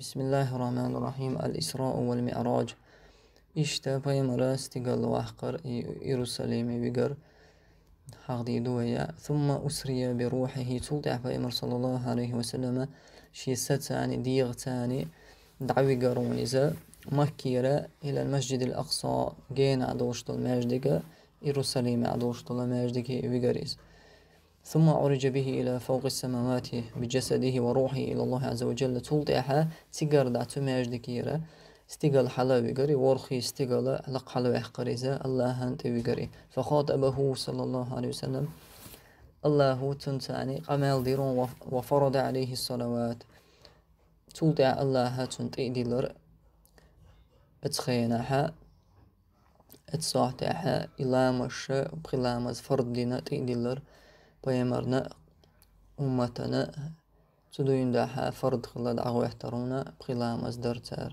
بسم الله الرحمن الرحيم الإسراء والمعراج إشتا فيمرا استقل وحقر إيروساليم بقر حقدي دوية ثم أسري بروحه تلتع فيمر صلى الله عليه وسلم شيستان ديغتان دعوي قرونيزا مكيرة إلى المسجد الأقصى جين عدوشت المجدك إيروساليم عدوشت المجدك بقريز ثم عرج به إلى فوق السماوات بجسده وروحه إلى الله عز وجل تقر تقرد تماجدك يرى استقال حلاوي قري ورخي استقال لق حلاوي قريزا الله أنت قري فخاطبه صلى الله عليه وسلم الله تنتاني قمال ديرون وفرض عليه الصلوات تلتها الله تنتي ديلر اتخيناها اتصاحتها إلا مشى بخلامز فرض دينا تي ديلر پیمرنه امتنه چدو این ده فرد خلا دعوه احترونه بخلا مزدر تر